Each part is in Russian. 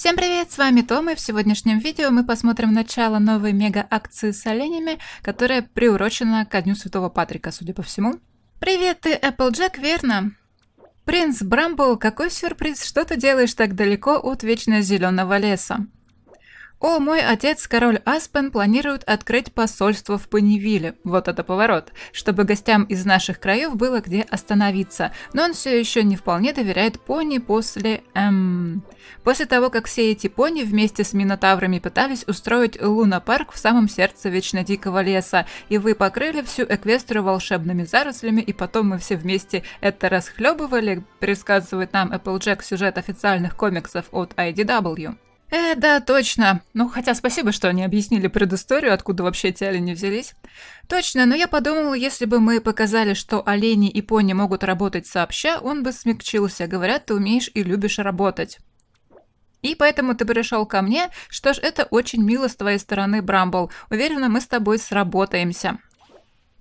Всем привет, с вами Том, и в сегодняшнем видео мы посмотрим начало новой мега-акции с оленями, которая приурочена ко Дню Святого Патрика, судя по всему. Привет, ты Эпплджек, верно? Принц Брамбл, какой сюрприз, что ты делаешь так далеко от вечно зеленого леса? О, мой отец, король Аспен, планирует открыть посольство в Панивиле. Вот это поворот. Чтобы гостям из наших краев было где остановиться. Но он все еще не вполне доверяет пони после... Эм... После того, как все эти пони вместе с минотаврами пытались устроить луна-парк в самом сердце вечно дикого леса. И вы покрыли всю Эквестру волшебными зарослями, и потом мы все вместе это расхлебывали, Пересказывает нам Applejack сюжет официальных комиксов от IDW. Э, да, точно. Ну, хотя спасибо, что они объяснили предысторию, откуда вообще эти олени взялись. Точно, но я подумала, если бы мы показали, что олени и пони могут работать сообща, он бы смягчился. Говорят, ты умеешь и любишь работать. И поэтому ты пришел ко мне. Что ж, это очень мило с твоей стороны, Брамбл. Уверена, мы с тобой сработаемся.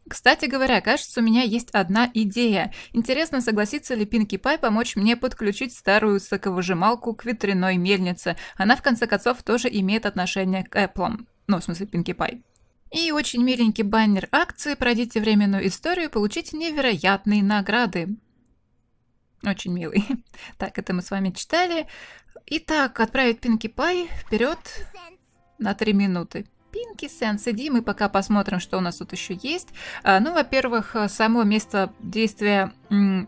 Кстати говоря, кажется, у меня есть одна идея. Интересно, согласится ли Пинки Пай помочь мне подключить старую соковыжималку к ветряной мельнице. Она, в конце концов, тоже имеет отношение к Apple. Ну, в смысле, Пинки Пай. И очень миленький баннер акции «Пройдите временную историю, получите невероятные награды». Очень милый. Так, это мы с вами читали. Итак, отправить Пинки Пай вперед на три минуты. Пинки Сен, сидим и пока посмотрим, что у нас тут еще есть. А, ну, во-первых, э, само место действия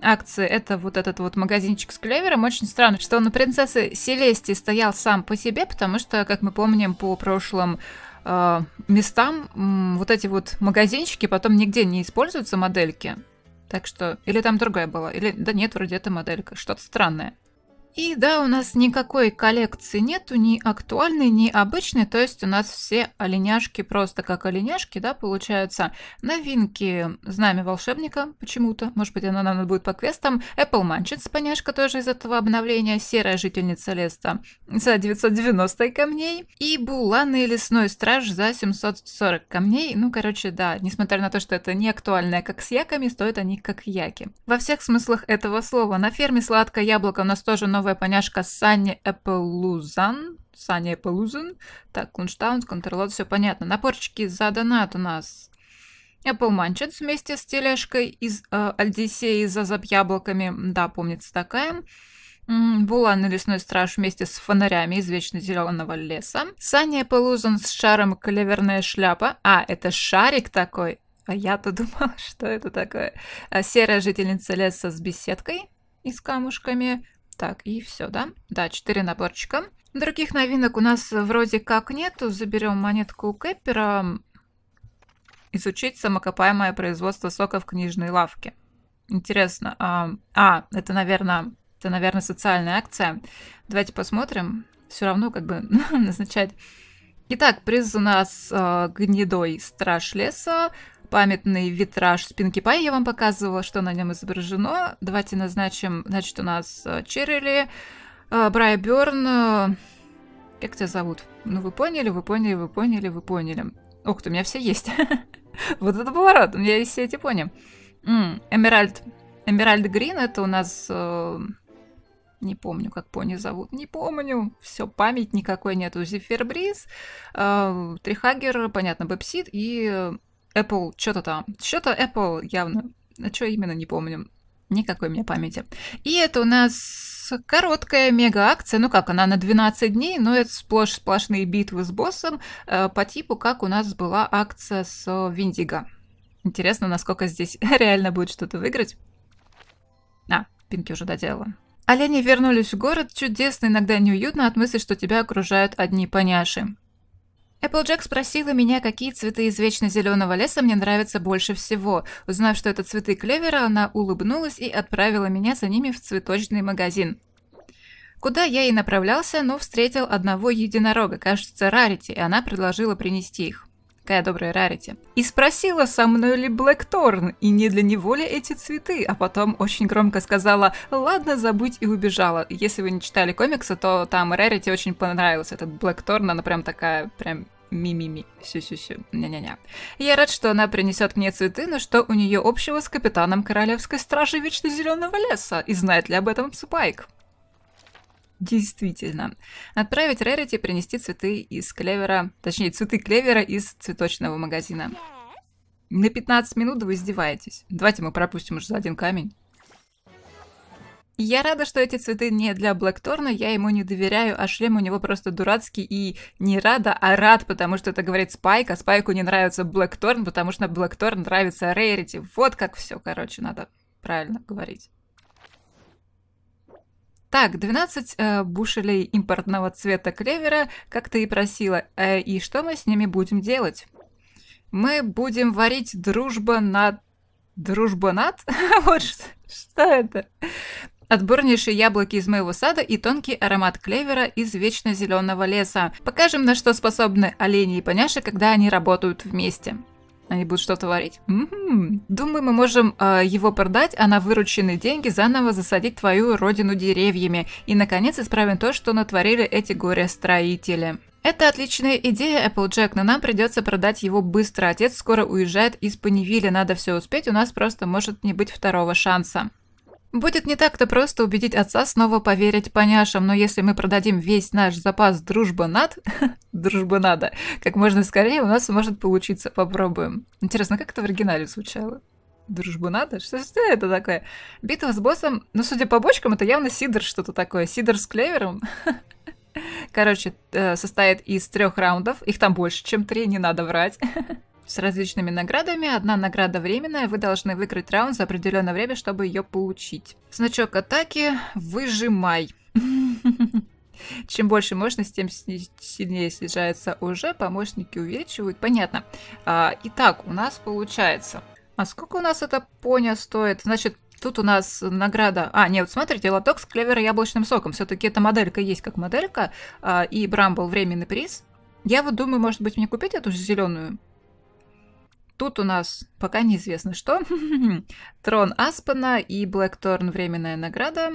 акции это вот этот вот магазинчик с клевером. Очень странно, что он у принцессы Селестии стоял сам по себе, потому что, как мы помним по прошлым э, местам, вот эти вот магазинчики потом нигде не используются, модельки. Так что, или там другая была, или, да нет, вроде это моделька, что-то странное. И да, у нас никакой коллекции нету, ни актуальной, ни обычной, то есть у нас все оленяшки просто как оленяшки, да, получаются. Новинки Знамя Волшебника почему-то, может быть, она нам будет по квестам. Apple Manchets, поняшка тоже из этого обновления, Серая Жительница Леса за 990 камней и Буланы Лесной Страж за 740 камней. Ну, короче, да, несмотря на то, что это не актуальное, как с яками, стоят они как яки. Во всех смыслах этого слова. На ферме сладкое яблоко у нас тоже новое новая поняшка Санни Эпплузан. Саня Эпплузан. Так, Кунштаунс Контрлот, все понятно. Напорчики за донат у нас. Apple Manchets вместе с тележкой из э, за заб яблоками Да, помнится такая. Булан и лесной страж вместе с фонарями из вечно зеленого леса. Саня Пелузон с шаром клеверная шляпа. А, это шарик такой. А я-то думала, что это такое. А серая жительница леса с беседкой и с камушками. Так, и все, да? Да, 4 наборчика. Других новинок у нас вроде как нету. Заберем монетку у кэпера. Изучить самокопаемое производство сока в книжной лавке. Интересно. А, а это, наверное, это, наверное, социальная акция. Давайте посмотрим. Все равно как бы назначать. Итак, приз у нас э, гнедой страж леса, памятный витраж спинки пай я вам показывала, что на нем изображено. Давайте назначим, значит, у нас э, Черрили, э, Брайя Бёрн, э, как тебя зовут? Ну, вы поняли, вы поняли, вы поняли, вы поняли. Ух ты, у меня все есть. вот это поворот, у меня есть все эти пони. Эмеральд, Эмеральд Грин, это у нас... Не помню, как пони зовут. Не помню. Все, память никакой нету. Зефир Бриз, э, Трихагер, понятно, Бэпсид и Apple, что-то там. Что-то Apple явно. А что именно, не помню. Никакой у меня памяти. И это у нас короткая мега-акция. Ну как, она на 12 дней, но это сплошь сплошные битвы с боссом э, по типу, как у нас была акция с Виндиго. Интересно, насколько здесь реально будет что-то выиграть. А, пинки уже доделала. Олени вернулись в город, чудесно, иногда неуютно от мысли, что тебя окружают одни поняши. Эпплджек спросила меня, какие цветы из вечно зеленого леса мне нравятся больше всего. Узнав, что это цветы клевера, она улыбнулась и отправила меня за ними в цветочный магазин. Куда я и направлялся, но встретил одного единорога, кажется, Рарити, и она предложила принести их такая добрая рарити. И спросила, со мной ли Блэкторн, и не для него ли эти цветы, а потом очень громко сказала «Ладно, забудь» и убежала. Если вы не читали комиксы, то там рарити очень понравился этот Блэкторн, она прям такая, прям ми-ми-ми, сю-сю-сю, ня-ня-ня. Я рад, что она принесет мне цветы, но что у нее общего с капитаном Королевской Стражи Вечно Зеленого Леса, и знает ли об этом Спайк? Действительно. Отправить Рерити принести цветы из клевера, точнее, цветы клевера из цветочного магазина. На 15 минут вы издеваетесь. Давайте мы пропустим уже за один камень. Я рада, что эти цветы не для Блэкторна, я ему не доверяю, а шлем у него просто дурацкий и не рада, а рад, потому что это говорит Спайк, а Спайку не нравится Блэкторн, потому что Блэкторн нравится Рерити. Вот как все, короче, надо правильно говорить. Так, 12 э, бушелей импортного цвета клевера, как ты и просила. Э, и что мы с ними будем делать? Мы будем варить дружба над... Дружба над? вот что, это? отборнейшие яблоки из моего сада и тонкий аромат клевера из вечно зеленого леса. Покажем, на что способны олени и поняши, когда они работают вместе. Они будут что-то варить? М-м-м. Думаю, мы можем э, его продать, а на вырученные деньги заново засадить твою родину деревьями. И, наконец, исправим то, что натворили эти горе-строители. Это отличная идея, Applejack, но нам придется продать его быстро. Отец скоро уезжает из Панивиля, надо все успеть, у нас просто может не быть второго шанса. Будет не так-то просто убедить отца снова поверить поняшам, но если мы продадим весь наш запас дружба над, дружба надо, как можно скорее у нас может получиться, попробуем. Интересно, как это в оригинале звучало? Дружбу надо? Что, что это такое? Битва с боссом, ну, судя по бочкам, это явно сидр что-то такое, сидр с клевером. Короче, э, состоит из трех раундов, их там больше, чем три, не надо врать. с различными наградами. Одна награда временная, вы должны выиграть раунд за определенное время, чтобы ее получить. Значок атаки «Выжимай». Чем больше мощность, тем сильнее снижается уже, помощники увеличивают. Понятно. А, итак, у нас получается... А сколько у нас эта поня стоит? Значит, тут у нас награда... А, нет, смотрите, лоток с клевера и яблочным соком. Все-таки эта моделька есть как моделька. А, и Брамбл временный приз. Я вот думаю, может быть, мне купить эту зеленую Тут у нас пока неизвестно что. Трон Аспана и Блэкторн временная награда.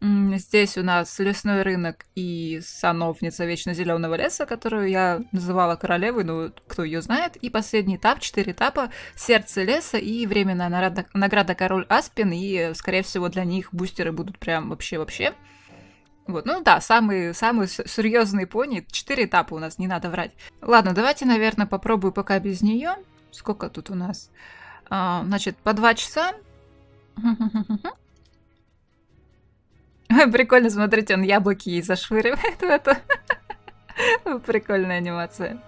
Здесь у нас лесной рынок и сановница вечно зеленого леса, которую я называла королевой, но ну, кто ее знает. И последний этап, четыре этапа, сердце леса и временная награда, награда король Аспин, и скорее всего для них бустеры будут прям вообще-вообще. Вот, ну да, самые, самые серьезные пони. Четыре этапа у нас, не надо врать. Ладно, давайте, наверное, попробую пока без нее. Сколько тут у нас? А, значит, по два часа. Прикольно, смотрите, он яблоки ей зашвыривает в эту. Прикольная анимация.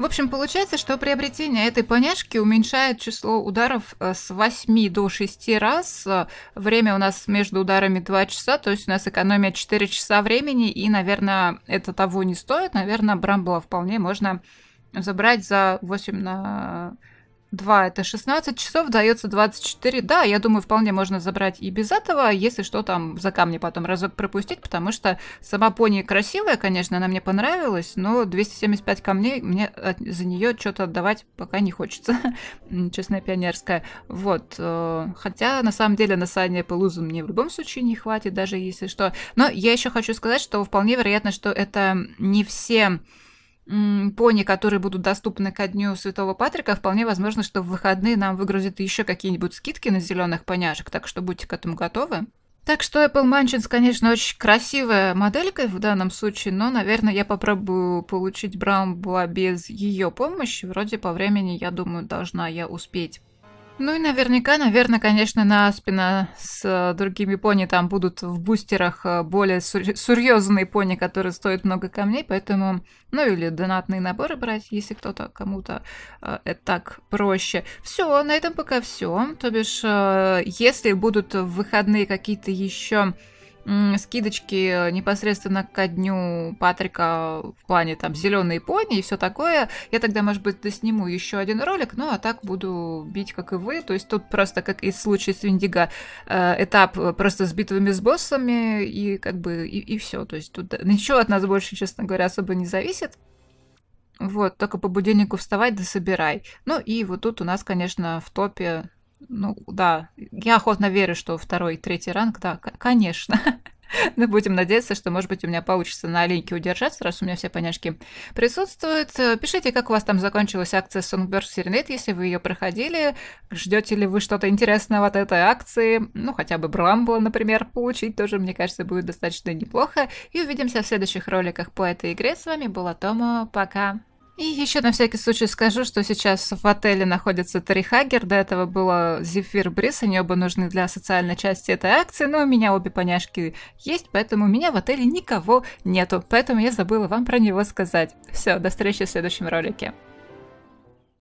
В общем, получается, что приобретение этой поняшки уменьшает число ударов э, с 8 до 6 раз. Время у нас между ударами 2 часа, то есть у нас экономия 4 часа времени, и, наверное, это того не стоит. Наверное, Брамбла вполне можно забрать за 8 на 2 это 16 часов, дается 24. Да, я думаю, вполне можно забрать и без этого, если что, там за камни потом разок пропустить, потому что сама пони красивая, конечно, она мне понравилась, но 275 камней мне за нее что-то отдавать пока не хочется, честная пионерская. Вот, э, хотя на самом деле на Сане Пелузу мне в любом случае не хватит, даже если что. Но я еще хочу сказать, что вполне вероятно, что это не все пони, которые будут доступны ко дню Святого Патрика, вполне возможно, что в выходные нам выгрузят еще какие-нибудь скидки на зеленых поняшек, так что будьте к этому готовы. Так что Apple Mansions, конечно, очень красивая моделька в данном случае, но, наверное, я попробую получить Брамбла без ее помощи. Вроде по времени, я думаю, должна я успеть. Ну и наверняка, наверное, конечно, на Наспина с э, другими пони там будут в бустерах э, более серьезные пони, которые стоят много камней, поэтому, ну или донатные наборы брать, если кто-то кому-то э, это так проще. Все, на этом пока все. То бишь, если будут в выходные какие-то еще скидочки э, непосредственно ко дню Патрика в плане там зеленой пони и все такое. Я тогда, может быть, досниму еще один ролик, ну а так буду бить, как и вы. То есть тут просто, как и в случае с Виндиго, э, этап э, просто с битвами с боссами и как бы и, и все. То есть тут ничего от нас больше, честно говоря, особо не зависит. Вот, только по будильнику вставай да собирай. Ну и вот тут у нас, конечно, в топе ну, да, я охотно верю, что второй и третий ранг, да, конечно. Мы будем надеяться, что, может быть, у меня получится на линьке удержаться, раз у меня все поняшки присутствуют. Э, пишите, как у вас там закончилась акция Songbird Serenade, если вы ее проходили. Ждете ли вы что-то интересное от этой акции? Ну, хотя бы Брамбла, например, получить тоже, мне кажется, будет достаточно неплохо. И увидимся в следующих роликах по этой игре. С вами была Тома. Пока! И еще на всякий случай скажу, что сейчас в отеле находится Терри Хагер. До этого было Зефир Брис, они оба нужны для социальной части этой акции, но у меня обе поняшки есть, поэтому у меня в отеле никого нету. Поэтому я забыла вам про него сказать. Все, до встречи в следующем ролике.